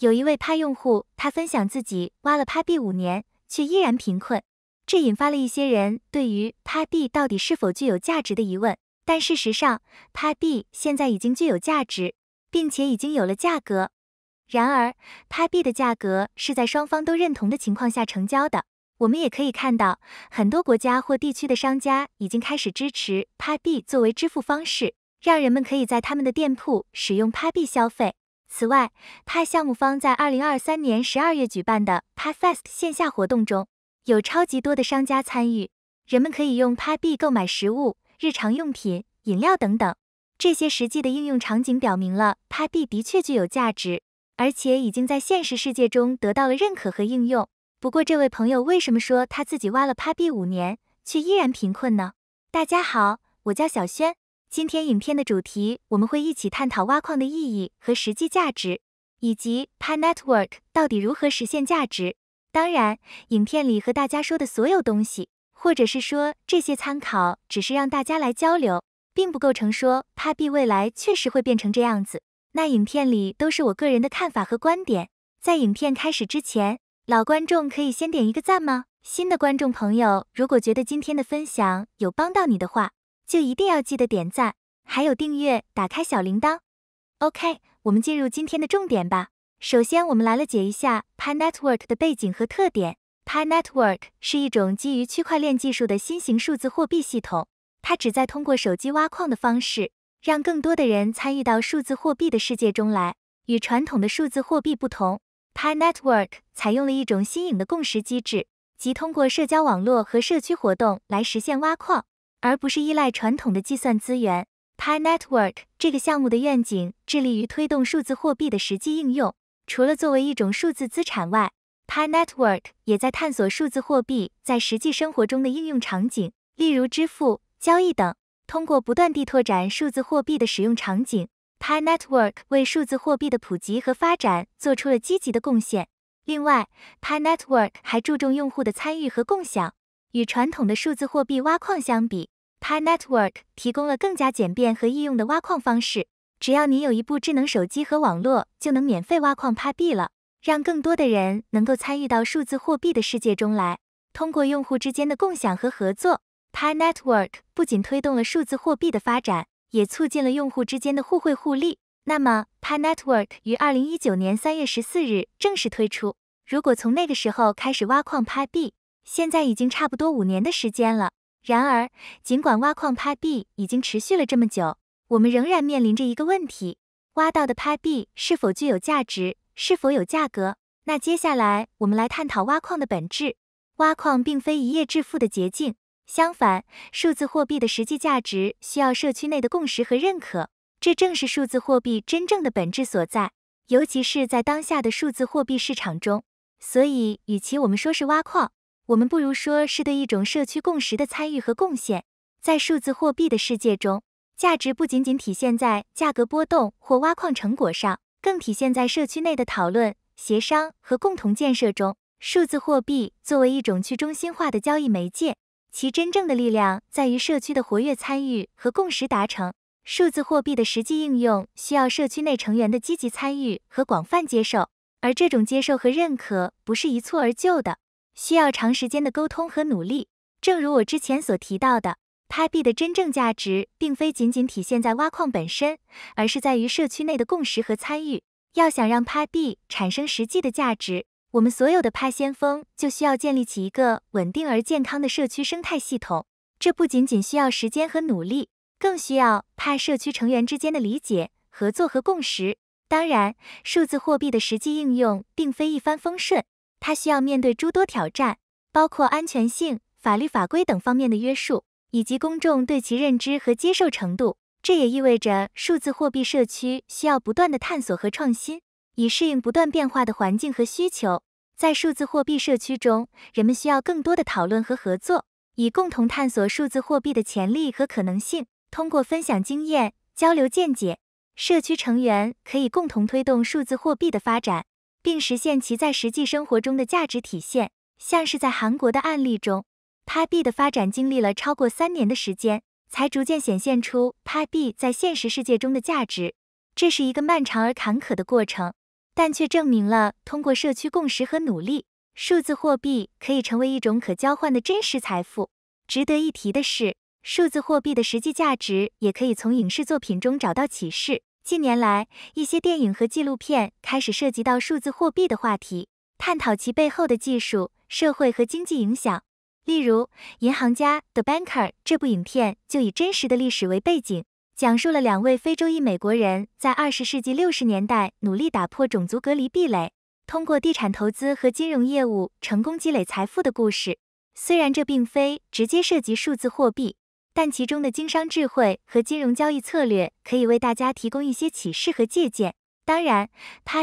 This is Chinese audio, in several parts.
有一位 p 用户，他分享自己挖了 Pi 五年，却依然贫困，这引发了一些人对于 Pi 到底是否具有价值的疑问。但事实上，Pi 现在已经具有价值，并且已经有了价格。然而，Pi 的价格是在双方都认同的情况下成交的。我们也可以看到，很多国家或地区的商家已经开始支持 Pi 作为支付方式，让人们可以在他们的店铺使用 Pi 消费。此外，PA 项目方在二零二三年十二月举办的 PA Fest 线下活动中，有超级多的商家参与，人们可以用 PA 币购买食物、日常用品、饮料等等。这些实际的应用场景表明了 PA 币的确具有价值，而且已经在现实世界中得到了认可和应用。不过，这位朋友为什么说他自己挖了 PA 币五年却依然贫困呢？大家好，我叫小轩。今天影片的主题，我们会一起探讨挖矿的意义和实际价值，以及 Pi Network 到底如何实现价值。当然，影片里和大家说的所有东西，或者是说这些参考，只是让大家来交流，并不构成说 Pi 未来确实会变成这样子。那影片里都是我个人的看法和观点。在影片开始之前，老观众可以先点一个赞吗？新的观众朋友，如果觉得今天的分享有帮到你的话。就一定要记得点赞，还有订阅，打开小铃铛。OK，我们进入今天的重点吧。首先，我们来了解一下 Pi Network 的背景和特点。Pi Network 是一种基于区块链技术的新型数字货币系统，它旨在通过手机挖矿的方式，让更多的人参与到数字货币的世界中来。与传统的数字货币不同，Pi Network 采用了一种新颖的共识机制，即通过社交网络和社区活动来实现挖矿。而不是依赖传统的计算资源。Pi Network 这个项目的愿景致力于推动数字货币的实际应用。除了作为一种数字资产外，Pi Network 也在探索数字货币在实际生活中的应用场景，例如支付、交易等。通过不断地拓展数字货币的使用场景，Pi Network 为数字货币的普及和发展做出了积极的贡献。另外，Pi Network 还注重用户的参与和共享。与传统的数字货币挖矿相比，Pi Network 提供了更加简便和易用的挖矿方式。只要你有一部智能手机和网络，就能免费挖矿 Pi 币了，让更多的人能够参与到数字货币的世界中来。通过用户之间的共享和合作，Pi Network 不仅推动了数字货币的发展，也促进了用户之间的互惠互利。那么，Pi Network 于二零一九年三月十四日正式推出。如果从那个时候开始挖矿 Pi 币，现在已经差不多五年的时间了。然而，尽管挖矿趴币已经持续了这么久，我们仍然面临着一个问题：挖到的趴币是否具有价值？是否有价格？那接下来我们来探讨挖矿的本质。挖矿并非一夜致富的捷径，相反，数字货币的实际价值需要社区内的共识和认可，这正是数字货币真正的本质所在，尤其是在当下的数字货币市场中。所以，与其我们说是挖矿，我们不如说是对一种社区共识的参与和贡献。在数字货币的世界中，价值不仅仅体现在价格波动或挖矿成果上，更体现在社区内的讨论、协商和共同建设中。数字货币作为一种去中心化的交易媒介，其真正的力量在于社区的活跃参与和共识达成。数字货币的实际应用需要社区内成员的积极参与和广泛接受，而这种接受和认可不是一蹴而就的。需要长时间的沟通和努力。正如我之前所提到的，Pi 币的真正价值并非仅仅体现在挖矿本身，而是在于社区内的共识和参与。要想让 Pi 币产生实际的价值，我们所有的 p 先锋就需要建立起一个稳定而健康的社区生态系统。这不仅仅需要时间和努力，更需要 p 社区成员之间的理解、合作和共识。当然，数字货币的实际应用并非一帆风顺。它需要面对诸多挑战，包括安全性、法律法规等方面的约束，以及公众对其认知和接受程度。这也意味着数字货币社区需要不断的探索和创新，以适应不断变化的环境和需求。在数字货币社区中，人们需要更多的讨论和合作，以共同探索数字货币的潜力和可能性。通过分享经验、交流见解，社区成员可以共同推动数字货币的发展。并实现其在实际生活中的价值体现。像是在韩国的案例中，Pi 币的发展经历了超过三年的时间，才逐渐显现出 Pi 币在现实世界中的价值。这是一个漫长而坎坷的过程，但却证明了通过社区共识和努力，数字货币可以成为一种可交换的真实财富。值得一提的是，数字货币的实际价值也可以从影视作品中找到启示。近年来，一些电影和纪录片开始涉及到数字货币的话题，探讨其背后的技术、社会和经济影响。例如，《银行家》The Banker 这部影片就以真实的历史为背景，讲述了两位非洲裔美国人在二十世纪六十年代努力打破种族隔离壁垒，通过地产投资和金融业务成功积累财富的故事。虽然这并非直接涉及数字货币。但其中的经商智慧和金融交易策略可以为大家提供一些启示和借鉴。当然，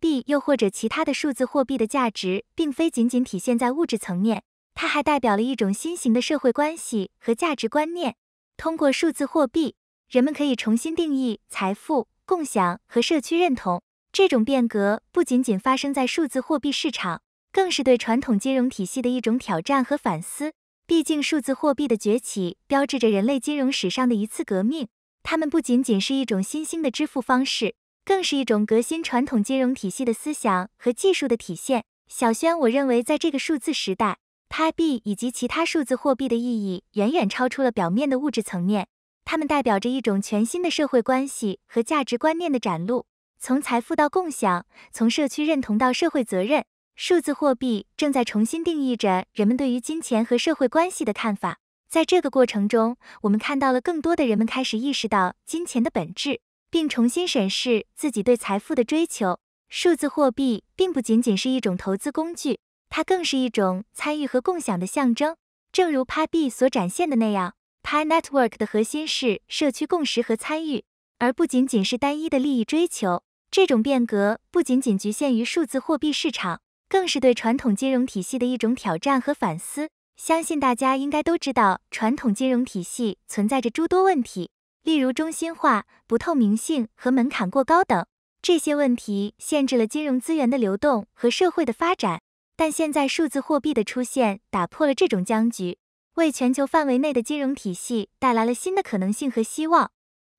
币又或者其他的数字货币的价值，并非仅仅体现在物质层面，它还代表了一种新型的社会关系和价值观念。通过数字货币，人们可以重新定义财富共享和社区认同。这种变革不仅仅发生在数字货币市场，更是对传统金融体系的一种挑战和反思。毕竟，数字货币的崛起标志着人类金融史上的一次革命。它们不仅仅是一种新兴的支付方式，更是一种革新传统金融体系的思想和技术的体现。小轩，我认为，在这个数字时代，它币以及其他数字货币的意义远远超出了表面的物质层面。它们代表着一种全新的社会关系和价值观念的展露，从财富到共享，从社区认同到社会责任。数字货币正在重新定义着人们对于金钱和社会关系的看法。在这个过程中，我们看到了更多的人们开始意识到金钱的本质，并重新审视自己对财富的追求。数字货币并不仅仅是一种投资工具，它更是一种参与和共享的象征。正如 PiB 所展现的那样，Pi Network 的核心是社区共识和参与，而不仅仅是单一的利益追求。这种变革不仅仅局限于数字货币市场。更是对传统金融体系的一种挑战和反思。相信大家应该都知道，传统金融体系存在着诸多问题，例如中心化、不透明性和门槛过高等。这些问题限制了金融资源的流动和社会的发展。但现在数字货币的出现打破了这种僵局，为全球范围内的金融体系带来了新的可能性和希望。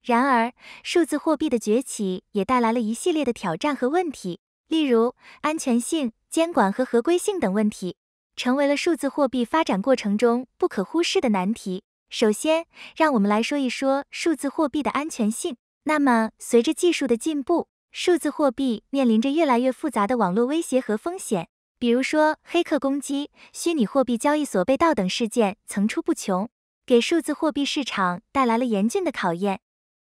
然而，数字货币的崛起也带来了一系列的挑战和问题，例如安全性。监管和合规性等问题，成为了数字货币发展过程中不可忽视的难题。首先，让我们来说一说数字货币的安全性。那么，随着技术的进步，数字货币面临着越来越复杂的网络威胁和风险，比如说黑客攻击、虚拟货币交易所被盗等事件层出不穷，给数字货币市场带来了严峻的考验。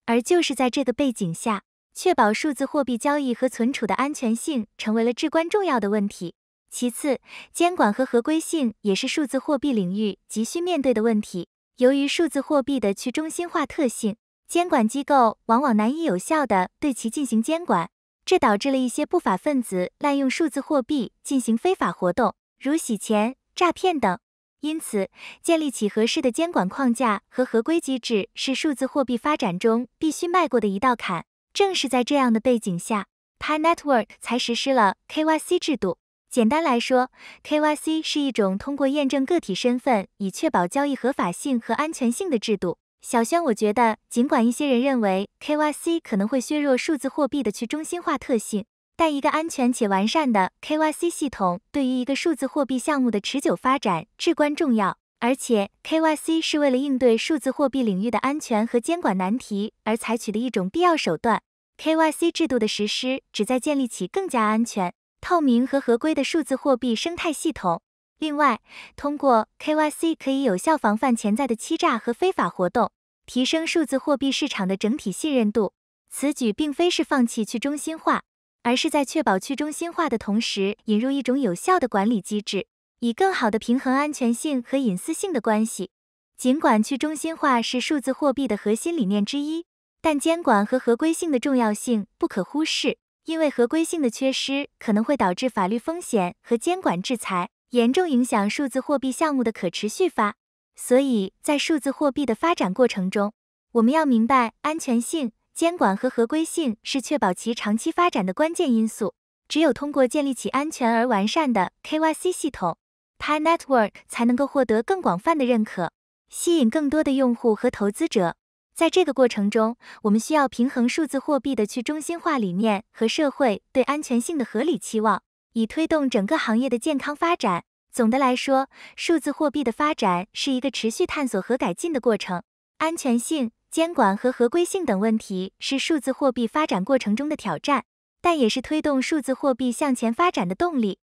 而就是在这个背景下，确保数字货币交易和存储的安全性成为了至关重要的问题。其次，监管和合规性也是数字货币领域急需面对的问题。由于数字货币的去中心化特性，监管机构往往难以有效地对其进行监管，这导致了一些不法分子滥用数字货币进行非法活动，如洗钱、诈骗等。因此，建立起合适的监管框架和合规机制是数字货币发展中必须迈过的一道坎。正是在这样的背景下，Pi Network 才实施了 KYC 制度。简单来说，KYC 是一种通过验证个体身份，以确保交易合法性和安全性的制度。小轩，我觉得，尽管一些人认为 KYC 可能会削弱数字货币的去中心化特性，但一个安全且完善的 KYC 系统对于一个数字货币项目的持久发展至关重要。而且，KYC 是为了应对数字货币领域的安全和监管难题而采取的一种必要手段。KYC 制度的实施旨在建立起更加安全、透明和合规的数字货币生态系统。另外，通过 KYC 可以有效防范潜在的欺诈和非法活动，提升数字货币市场的整体信任度。此举并非是放弃去中心化，而是在确保去中心化的同时，引入一种有效的管理机制。以更好的平衡安全性和隐私性的关系。尽管去中心化是数字货币的核心理念之一，但监管和合规性的重要性不可忽视。因为合规性的缺失可能会导致法律风险和监管制裁，严重影响数字货币项目的可持续发所以在数字货币的发展过程中，我们要明白，安全性、监管和合规性是确保其长期发展的关键因素。只有通过建立起安全而完善的 KYC 系统。Pi Network 才能够获得更广泛的认可，吸引更多的用户和投资者。在这个过程中，我们需要平衡数字货币的去中心化理念和社会对安全性的合理期望，以推动整个行业的健康发展。总的来说，数字货币的发展是一个持续探索和改进的过程。安全性、监管和合规性等问题是数字货币发展过程中的挑战，但也是推动数字货币向前发展的动力。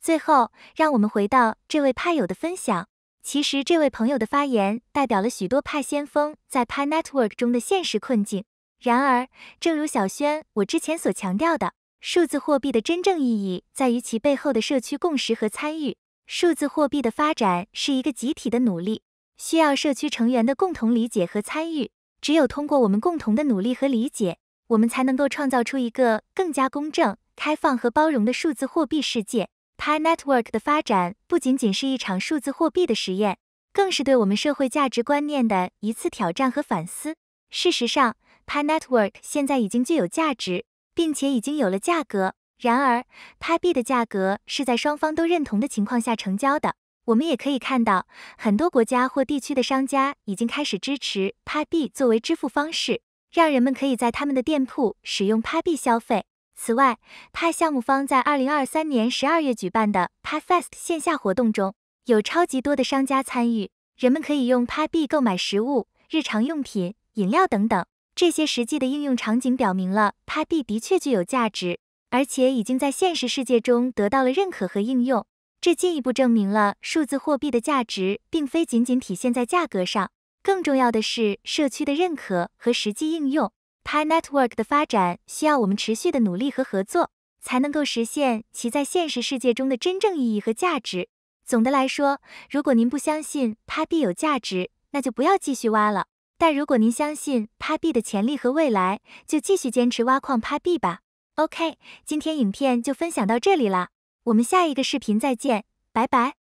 最后，让我们回到这位派友的分享。其实，这位朋友的发言代表了许多派先锋在派 Network 中的现实困境。然而，正如小轩我之前所强调的，数字货币的真正意义在于其背后的社区共识和参与。数字货币的发展是一个集体的努力，需要社区成员的共同理解和参与。只有通过我们共同的努力和理解，我们才能够创造出一个更加公正、开放和包容的数字货币世界。Pi Network 的发展不仅仅是一场数字货币的实验，更是对我们社会价值观念的一次挑战和反思。事实上，Pi Network 现在已经具有价值，并且已经有了价格。然而，Pi 币的价格是在双方都认同的情况下成交的。我们也可以看到，很多国家或地区的商家已经开始支持 Pi 币作为支付方式，让人们可以在他们的店铺使用 Pi 币消费。此外 p a 项目方在2023年12月举办的 p a Fest 线下活动中，有超级多的商家参与，人们可以用 p a B 购买食物、日常用品、饮料等等。这些实际的应用场景表明了 p a B 的确具有价值，而且已经在现实世界中得到了认可和应用。这进一步证明了数字货币的价值并非仅仅体现在价格上，更重要的是社区的认可和实际应用。Pi Network 的发展需要我们持续的努力和合作，才能够实现其在现实世界中的真正意义和价值。总的来说，如果您不相信 PiB 有价值，那就不要继续挖了；但如果您相信 PiB 的潜力和未来，就继续坚持挖矿 PiB 吧。OK，今天影片就分享到这里啦，我们下一个视频再见，拜拜。